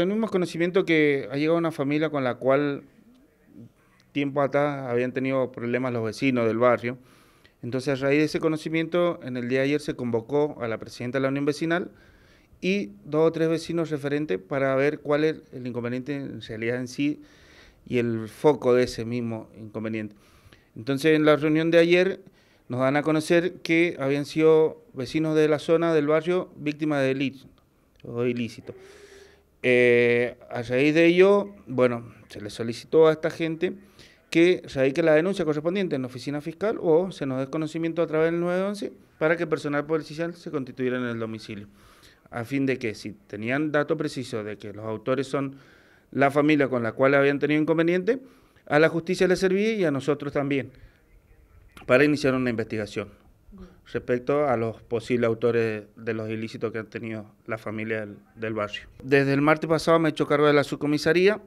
tenemos conocimiento que ha llegado una familia con la cual tiempo atrás habían tenido problemas los vecinos del barrio. Entonces, a raíz de ese conocimiento, en el día de ayer se convocó a la presidenta de la Unión Vecinal y dos o tres vecinos referentes para ver cuál es el inconveniente en realidad en sí y el foco de ese mismo inconveniente. Entonces, en la reunión de ayer nos dan a conocer que habían sido vecinos de la zona del barrio víctimas de delitos o ilícito. Eh, a raíz de ello, bueno, se le solicitó a esta gente que que la denuncia correspondiente en la oficina fiscal o se nos dé conocimiento a través del 911 para que el personal policial se constituyera en el domicilio. A fin de que si tenían dato preciso de que los autores son la familia con la cual habían tenido inconveniente, a la justicia le servía y a nosotros también para iniciar una investigación respecto a los posibles autores de los ilícitos que han tenido la familia del, barrio. Desde el martes pasado me he hecho cargo de la subcomisaría.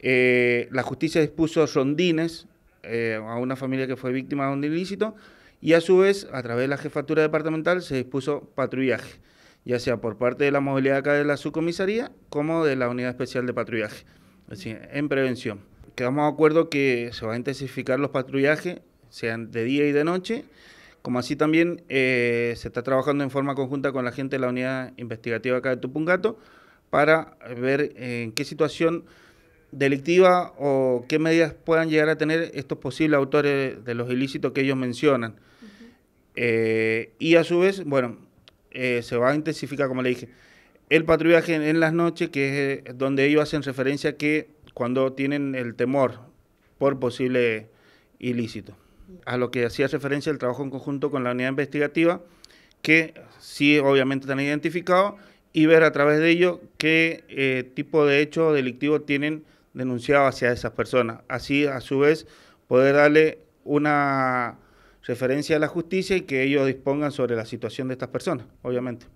Eh, la justicia dispuso rondines eh, a una familia que fue víctima de un ilícito y a su vez, a través de la jefatura departamental, se dispuso patrullaje, ya sea por parte de la movilidad acá de la subcomisaría como de la unidad especial de patrullaje, es decir, en prevención. Quedamos de acuerdo que se van a intensificar los patrullajes, sean de día y de noche, como así también eh, se está trabajando en forma conjunta con la gente de la unidad investigativa acá de Tupungato para ver eh, en qué situación delictiva o qué medidas puedan llegar a tener estos posibles autores de los ilícitos que ellos mencionan. Eh, y a su vez, bueno, se va a intensificar, como le dije, el patrullaje en, las noches, que es donde ellos hacen referencia que cuando tienen el temor por posible ilícito a lo que hacía referencia el trabajo en conjunto con la unidad investigativa, que sí obviamente están identificados, y ver a través de ello qué eh, tipo de hechos delictivos tienen denunciado hacia esas personas. Así, a su vez, poder darle una referencia a la justicia y que ellos dispongan sobre la situación de estas personas, obviamente.